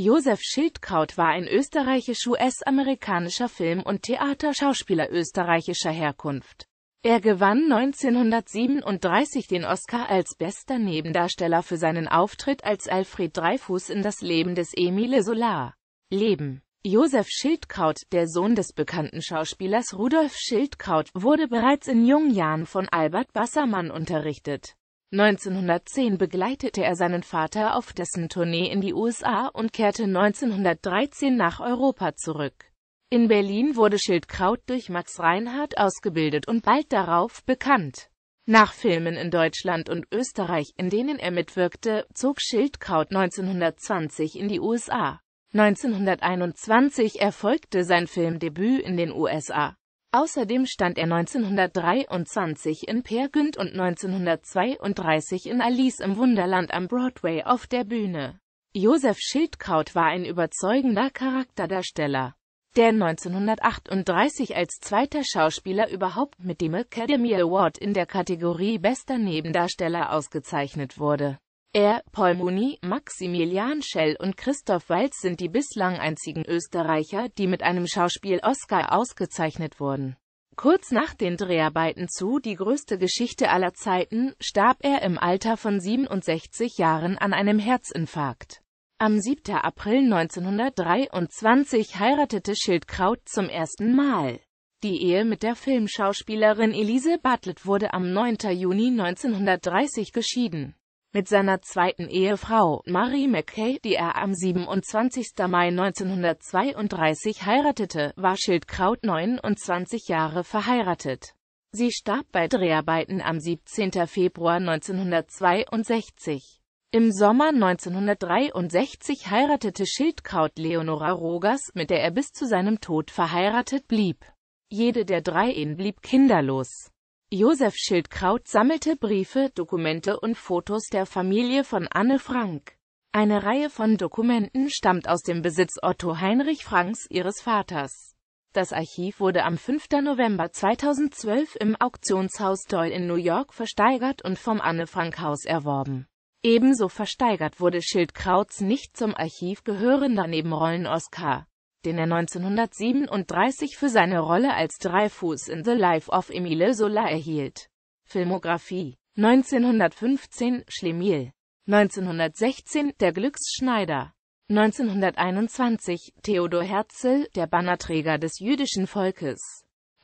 Josef Schildkraut war ein österreichisch-US-amerikanischer Film- und Theaterschauspieler österreichischer Herkunft. Er gewann 1937 den Oscar als bester Nebendarsteller für seinen Auftritt als Alfred Dreyfus in Das Leben des Emile Solar. Leben Josef Schildkraut, der Sohn des bekannten Schauspielers Rudolf Schildkraut, wurde bereits in jungen Jahren von Albert Bassermann unterrichtet. 1910 begleitete er seinen Vater auf dessen Tournee in die USA und kehrte 1913 nach Europa zurück. In Berlin wurde Schildkraut durch Max Reinhardt ausgebildet und bald darauf bekannt. Nach Filmen in Deutschland und Österreich, in denen er mitwirkte, zog Schildkraut 1920 in die USA. 1921 erfolgte sein Filmdebüt in den USA. Außerdem stand er 1923 in Peer Günd und 1932 in Alice im Wunderland am Broadway auf der Bühne. Josef Schildkraut war ein überzeugender Charakterdarsteller, der 1938 als zweiter Schauspieler überhaupt mit dem Academy Award in der Kategorie Bester Nebendarsteller ausgezeichnet wurde er, Paul Muni, Maximilian Schell und Christoph Walz sind die bislang einzigen Österreicher, die mit einem Schauspiel-Oscar ausgezeichnet wurden. Kurz nach den Dreharbeiten zu Die größte Geschichte aller Zeiten starb er im Alter von 67 Jahren an einem Herzinfarkt. Am 7. April 1923 heiratete Schildkraut zum ersten Mal. Die Ehe mit der Filmschauspielerin Elise Bartlett wurde am 9. Juni 1930 geschieden mit seiner zweiten Ehefrau, Marie McKay, die er am 27. Mai 1932 heiratete, war Schildkraut 29 Jahre verheiratet. Sie starb bei Dreharbeiten am 17. Februar 1962. Im Sommer 1963 heiratete Schildkraut Leonora Rogers, mit der er bis zu seinem Tod verheiratet blieb. Jede der drei Ehen blieb kinderlos. Josef Schildkraut sammelte Briefe, Dokumente und Fotos der Familie von Anne Frank. Eine Reihe von Dokumenten stammt aus dem Besitz Otto Heinrich Franks ihres Vaters. Das Archiv wurde am 5. November 2012 im Auktionshaus Doyle in New York versteigert und vom Anne-Frank-Haus erworben. Ebenso versteigert wurde Schildkrauts nicht zum Archiv gehörender Nebenrollen Oscar den er 1937 für seine Rolle als Dreifuß in The Life of Emile Sola erhielt. Filmografie 1915 Schlemiel 1916 Der Glücksschneider 1921 Theodor Herzl, der Bannerträger des jüdischen Volkes.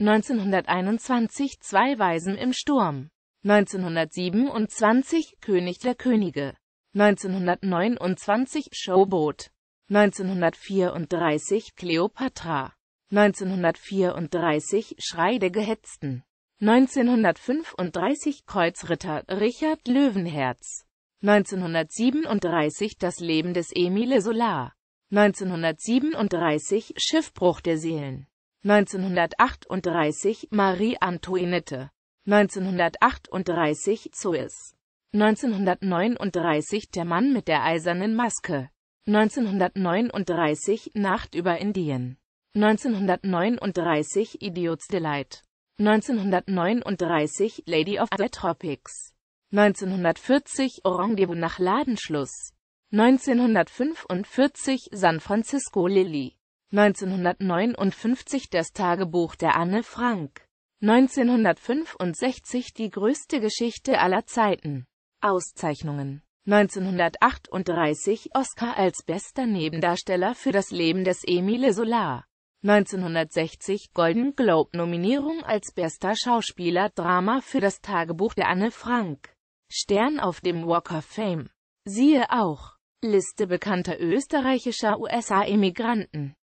1921 Zwei Weisen im Sturm. 1927 König der Könige. 1929 Showboat. 1934 Cleopatra, 1934 Schrei der Gehetzten, 1935 Kreuzritter Richard Löwenherz, 1937 Das Leben des Emile Solar, 1937 Schiffbruch der Seelen, 1938 Marie Antoinette, 1938 Suez, 1939 Der Mann mit der eisernen Maske, 1939 Nacht über Indien. 1939 Idiot's Delight. 1939 Lady of the Tropics. 1940 Rendezvous nach Ladenschluss. 1945 San Francisco Lily. 1959 Das Tagebuch der Anne Frank. 1965 Die größte Geschichte aller Zeiten. Auszeichnungen 1938 Oscar als bester Nebendarsteller für das Leben des Emile Solar. 1960 Golden Globe Nominierung als bester Schauspieler Drama für das Tagebuch der Anne Frank. Stern auf dem Walk of Fame. Siehe auch Liste bekannter österreichischer USA-Emigranten